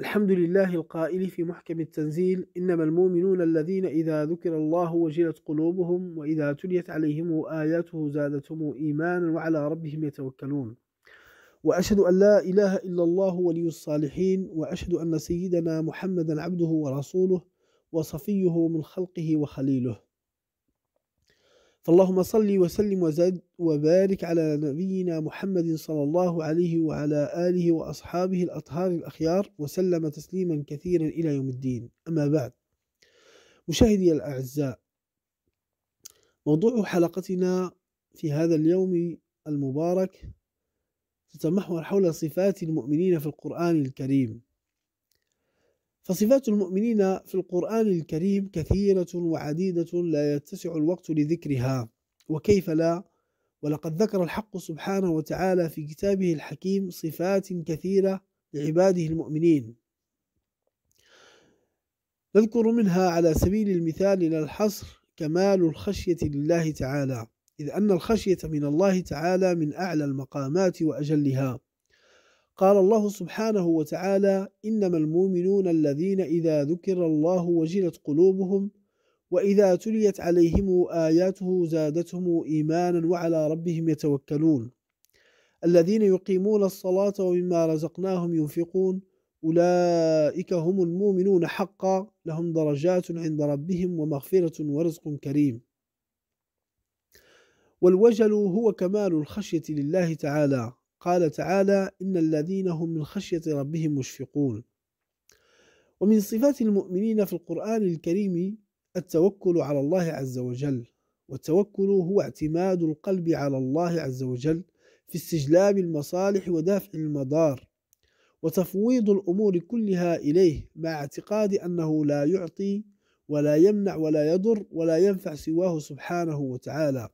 الحمد لله القائل في محكم التنزيل إنما المؤمنون الذين إذا ذكر الله وجلت قلوبهم وإذا تليت عليهم آياته زادتهم إيمانا وعلى ربهم يتوكلون وأشهد أن لا إله إلا الله ولي الصالحين وأشهد أن سيدنا محمدا عبده ورسوله وصفيه من خلقه وخليله فاللهم صل وسلم وزد وبارك على نبينا محمد صلى الله عليه وعلى آله وأصحابه الأطهار الأخيار وسلم تسليما كثيرا إلى يوم الدين أما بعد مشاهدي الأعزاء موضوع حلقتنا في هذا اليوم المبارك تتمحور حول صفات المؤمنين في القرآن الكريم فصفات المؤمنين في القرآن الكريم كثيرة وعديدة لا يتسع الوقت لذكرها وكيف لا ولقد ذكر الحق سبحانه وتعالى في كتابه الحكيم صفات كثيرة لعباده المؤمنين نذكر منها على سبيل المثال إلى الحصر كمال الخشية لله تعالى إذ أن الخشية من الله تعالى من أعلى المقامات وأجلها قال الله سبحانه وتعالى إنما المؤمنون الذين إذا ذكر الله وجلت قلوبهم وإذا تليت عليهم آياته زادتهم إيمانا وعلى ربهم يتوكلون الذين يقيمون الصلاة ومما رزقناهم ينفقون أولئك هم المؤمنون حقا لهم درجات عند ربهم ومغفرة ورزق كريم والوجل هو كمال الخشية لله تعالى قال تعالى إن الذين هم من خشية ربهم مشفقون ومن صفات المؤمنين في القرآن الكريم التوكل على الله عز وجل والتوكل هو اعتماد القلب على الله عز وجل في استجلاب المصالح ودافع المضار وتفويض الأمور كلها إليه مع اعتقاد أنه لا يعطي ولا يمنع ولا يضر ولا ينفع سواه سبحانه وتعالى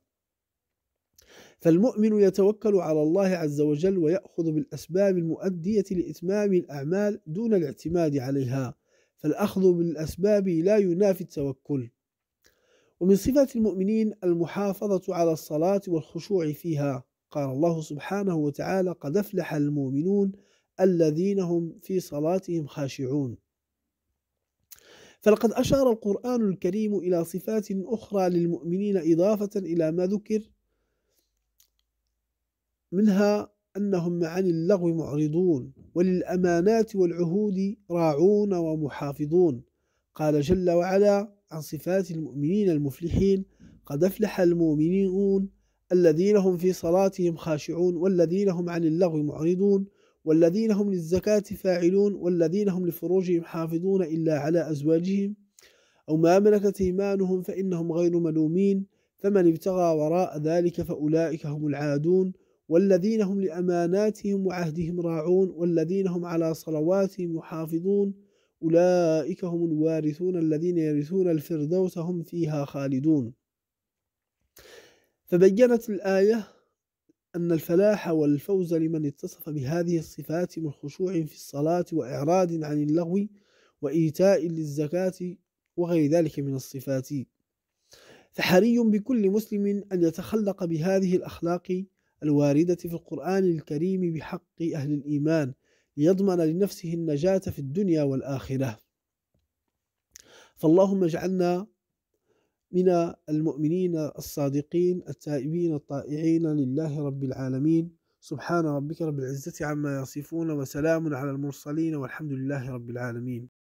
فالمؤمن يتوكل على الله عز وجل ويأخذ بالأسباب المؤدية لإتمام الأعمال دون الاعتماد عليها فالأخذ بالأسباب لا ينافي التوكل ومن صفات المؤمنين المحافظة على الصلاة والخشوع فيها قال الله سبحانه وتعالى قد أفلح المؤمنون الذين هم في صلاتهم خاشعون فلقد أشار القرآن الكريم إلى صفات أخرى للمؤمنين إضافة إلى ما ذكر منها أنهم عن اللغو معرضون وللأمانات والعهود راعون ومحافظون قال جل وعلا عن صفات المؤمنين المفلحين قد أفلح المؤمنون الذين هم في صلاتهم خاشعون والذين هم عن اللغو معرضون والذين هم للزكاة فاعلون والذين هم لفروجهم حافظون إلا على أزواجهم أو ما ملكت إيمانهم فإنهم غير ملومين فمن ابتغى وراء ذلك فأولئك هم العادون والذين هم لأماناتهم وعهدهم راعون والذين هم على صلواتهم يحافظون أولئك هم الوارثون الذين يرثون الفردوس هم فيها خالدون فبينت الآية أن الفلاح والفوز لمن اتصف بهذه الصفات من خشوع في الصلاة وإعراض عن اللغو وإيتاء للزكاة وغير ذلك من الصفات فحري بكل مسلم أن يتخلق بهذه الأخلاق الواردة في القرآن الكريم بحق أهل الإيمان ليضمن لنفسه النجاة في الدنيا والآخرة فاللهم اجعلنا من المؤمنين الصادقين التائبين الطائعين لله رب العالمين سبحان ربك رب العزة عما يصفون وسلام على المرسلين والحمد لله رب العالمين